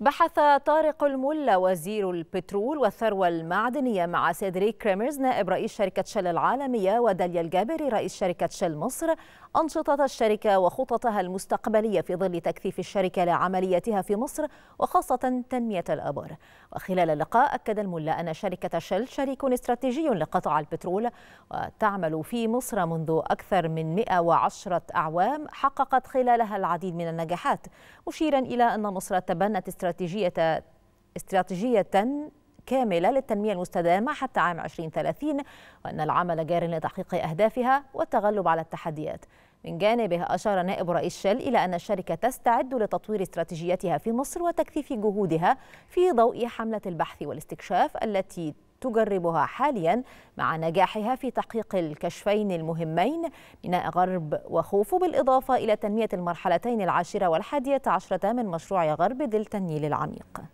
بحث طارق الملا وزير البترول والثروة المعدنية مع سيدري كريمرز نائب رئيس شركة شل العالمية وداليا الجابري رئيس شركة شل مصر أنشطة الشركة وخططها المستقبلية في ظل تكثيف الشركة لعملياتها في مصر وخاصة تنمية الأبار وخلال اللقاء أكد الملا أن شركة شل شريك استراتيجي لقطاع البترول وتعمل في مصر منذ أكثر من 110 أعوام حققت خلالها العديد من النجاحات مشيرا إلى أن مصر تبنت استراتيجية استراتيجية كاملة للتنمية المستدامة حتى عام 2030 وأن العمل جار لتحقيق أهدافها والتغلب على التحديات من جانبه أشار نائب رئيس شل إلى أن الشركة تستعد لتطوير استراتيجيتها في مصر وتكثيف جهودها في ضوء حملة البحث والاستكشاف التي تجربها حاليا مع نجاحها في تحقيق الكشفين المهمين ميناء غرب وخوفو بالإضافة إلى تنمية المرحلتين العاشرة والحادية عشرة من مشروع غرب دلتا النيل العميق